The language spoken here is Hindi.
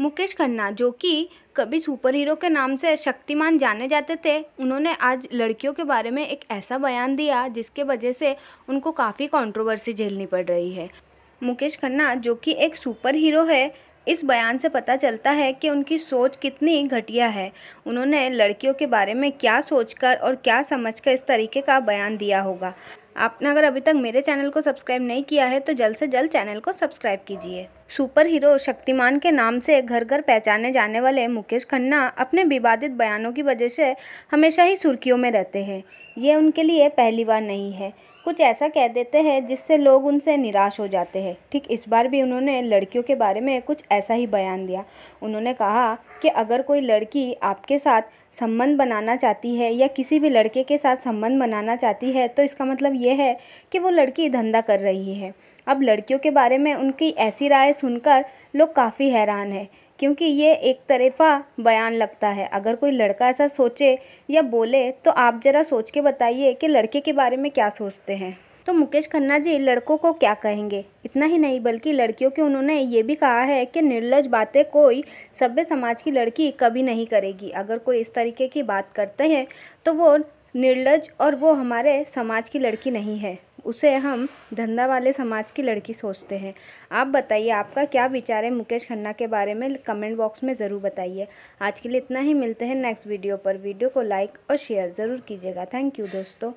मुकेश खन्ना जो कि कभी सुपर हीरो के नाम से शक्तिमान जाने जाते थे उन्होंने आज लड़कियों के बारे में एक ऐसा बयान दिया जिसके वजह से उनको काफ़ी कंट्रोवर्सी झेलनी पड़ रही है मुकेश खन्ना जो कि एक सुपर हीरो है इस बयान से पता चलता है कि उनकी सोच कितनी घटिया है उन्होंने लड़कियों के बारे में क्या सोचकर और क्या समझकर इस तरीके का बयान दिया होगा आपने अगर अभी तक मेरे चैनल को सब्सक्राइब नहीं किया है तो जल्द से जल्द चैनल को सब्सक्राइब कीजिए सुपर हीरो शक्तिमान के नाम से घर घर पहचाने जाने वाले मुकेश खन्ना अपने विवादित बयानों की वजह से हमेशा ही सुर्खियों में रहते हैं ये उनके लिए पहली बार नहीं है कुछ ऐसा कह देते हैं जिससे लोग उनसे निराश हो जाते हैं ठीक इस बार भी उन्होंने लड़कियों के बारे में कुछ ऐसा ही बयान दिया उन्होंने कहा कि अगर कोई लड़की आपके साथ संबंध बनाना चाहती है या किसी भी लड़के के साथ संबंध बनाना चाहती है तो इसका मतलब यह है कि वो लड़की धंधा कर रही है अब लड़कियों के बारे में उनकी ऐसी राय सुनकर लोग काफ़ी हैरान हैं क्योंकि ये एक तरफ़ा बयान लगता है अगर कोई लड़का ऐसा सोचे या बोले तो आप ज़रा सोच के बताइए कि लड़के के बारे में क्या सोचते हैं तो मुकेश खन्ना जी लड़कों को क्या कहेंगे इतना ही नहीं बल्कि लड़कियों के उन्होंने ये भी कहा है कि निर्लज बातें कोई सभ्य समाज की लड़की कभी नहीं करेगी अगर कोई इस तरीके की बात करते हैं तो वो निर्लज और वो हमारे समाज की लड़की नहीं है उसे हम धंधा वाले समाज की लड़की सोचते हैं आप बताइए आपका क्या विचार है मुकेश खन्ना के बारे में कमेंट बॉक्स में ज़रूर बताइए आज के लिए इतना ही मिलते हैं नेक्स्ट वीडियो पर वीडियो को लाइक और शेयर ज़रूर कीजिएगा थैंक यू दोस्तों